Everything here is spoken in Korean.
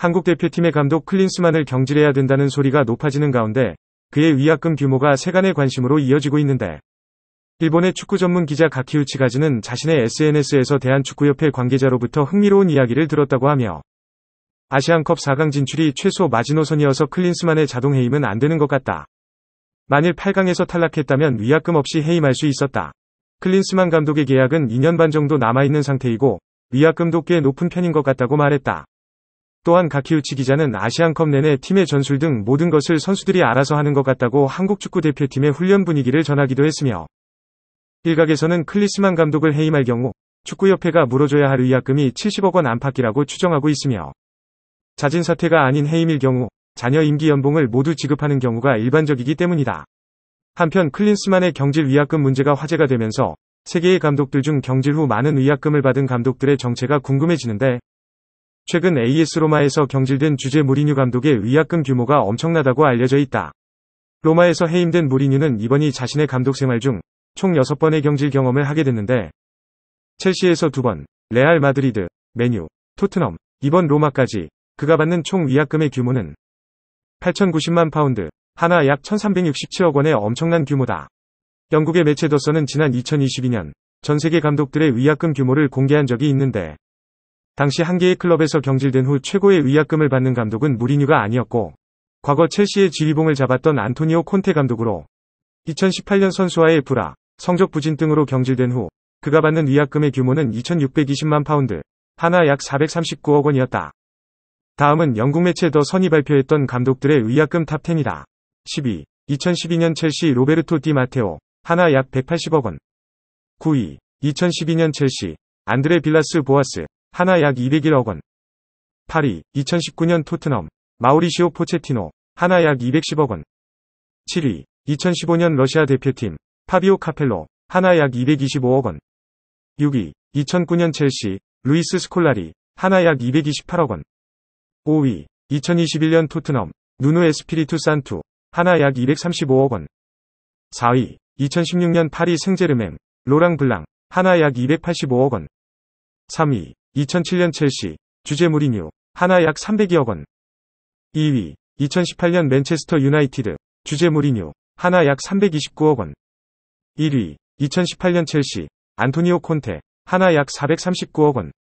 한국 대표팀의 감독 클린스만을 경질해야 된다는 소리가 높아지는 가운데 그의 위약금 규모가 세간의 관심으로 이어지고 있는데 일본의 축구 전문 기자 가키우치가지는 자신의 SNS에서 대한축구협회 관계자로부터 흥미로운 이야기를 들었다고 하며 아시안컵 4강 진출이 최소 마지노선이어서 클린스만의 자동 해임은 안 되는 것 같다. 만일 8강에서 탈락했다면 위약금 없이 해임할 수 있었다. 클린스만 감독의 계약은 2년 반 정도 남아있는 상태이고 위약금도 꽤 높은 편인 것 같다고 말했다. 또한 가키우치 기자는 아시안컵 내내 팀의 전술 등 모든 것을 선수들이 알아서 하는 것 같다고 한국 축구 대표팀의 훈련 분위기를 전하기도 했으며 일각에서는 클리스만 감독을 해임할 경우 축구협회가 물어줘야 할 의약금이 70억 원 안팎이라고 추정하고 있으며 자진 사퇴가 아닌 해임일 경우 자녀 임기 연봉을 모두 지급하는 경우가 일반적이기 때문이다. 한편 클린스만의 경질 위약금 문제가 화제가 되면서 세계의 감독들 중 경질 후 많은 위약금을 받은 감독들의 정체가 궁금해지는데 최근 AS 로마에서 경질된 주제 무리뉴 감독의 위약금 규모가 엄청나다고 알려져 있다. 로마에서 해임된 무리뉴는 이번이 자신의 감독 생활 중 총 6번의 경질 경험을 하게 됐는데 첼시에서 두번 레알 마드리드, 메뉴, 토트넘, 이번 로마까지 그가 받는 총 위약금의 규모는 8,090만 파운드, 하나 약 1,367억 원의 엄청난 규모다. 영국의 매체더서는 지난 2022년 전 세계 감독들의 위약금 규모를 공개한 적이 있는데 당시 한 개의 클럽에서 경질된 후 최고의 위약금을 받는 감독은 무리뉴가 아니었고 과거 첼시의 지휘봉을 잡았던 안토니오 콘테 감독으로 2018년 선수와의 불화, 성적 부진 등으로 경질된 후 그가 받는 위약금의 규모는 2620만 파운드, 하나 약 439억 원이었다. 다음은 영국 매체 더 선이 발표했던 감독들의 위약금 탑10이다. 1 2 2012년 첼시 로베르토 디 마테오, 하나 약 180억 원. 9위, 2012년 첼시, 안드레 빌라스 보아스, 하나 약 201억 원. 파리, 2019년 토트넘, 마우리시오 포체티노, 하나 약 210억 원. 7위, 2015년 러시아 대표팀, 파비오 카펠로, 하나 약 225억 원. 6위, 2009년 첼시, 루이스 스콜라리, 하나 약 228억 원. 5위, 2021년 토트넘, 누누 에스피리투 산투, 하나 약 235억 원. 4위, 2016년 파리 생제르맹, 로랑 블랑, 하나 약 285억 원. 3위, 2007년 첼시, 주제 무리뉴, 하나 약3 0 2억 원. 2위, 2018년 맨체스터 유나이티드, 주제 무리뉴, 하나 약 329억 원. 1위, 2018년 첼시, 안토니오 콘테, 하나 약 439억 원.